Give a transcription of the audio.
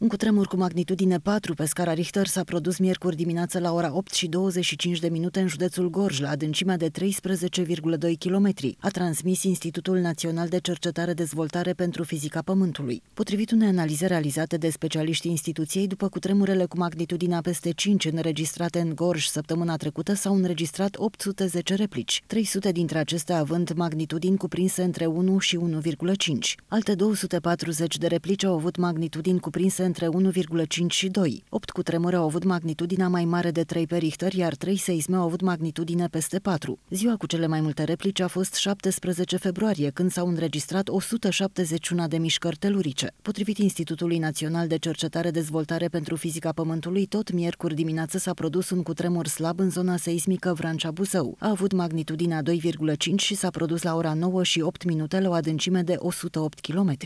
Un cutremur cu magnitudine 4 pe scara Richter s-a produs miercuri dimineață la ora 8 și 25 de minute în județul Gorj, la adâncimea de 13,2 km, a transmis Institutul Național de Cercetare Dezvoltare pentru Fizica Pământului. Potrivit unei analize realizate de specialiștii instituției, după cutremurele cu magnitudinea peste 5 înregistrate în Gorj săptămâna trecută, s-au înregistrat 810 replici, 300 dintre acestea având magnitudini cuprinse între 1 și 1,5. Alte 240 de replici au avut magnitudini cuprinse între 1,5 și 2. 8 tremure au avut magnitudinea mai mare de 3 pe Richter, iar 3 seisme au avut magnitudine peste 4. Ziua cu cele mai multe replici a fost 17 februarie, când s-au înregistrat 171 de mișcări telurice. Potrivit Institutului Național de Cercetare Dezvoltare pentru Fizica Pământului, tot miercuri dimineață s-a produs un cutremur slab în zona seismică Vrancea Buzău. A avut magnitudinea 2,5 și s-a produs la ora 9 și 8 minute la o adâncime de 108 km.